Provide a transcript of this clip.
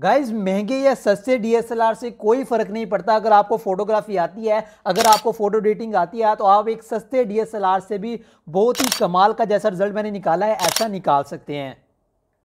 guys महंगे या सस्ते डीएसएलआर से कोई फर्क नहीं पड़ता अगर आपको फोटोग्राफी आती है अगर आपको फोटो एडिटिंग आती है तो आप एक सस्ते डीएसएलआर से भी बहुत ही कमाल का जैसा रिजल्ट मैंने निकाला है ऐसा निकाल सकते हैं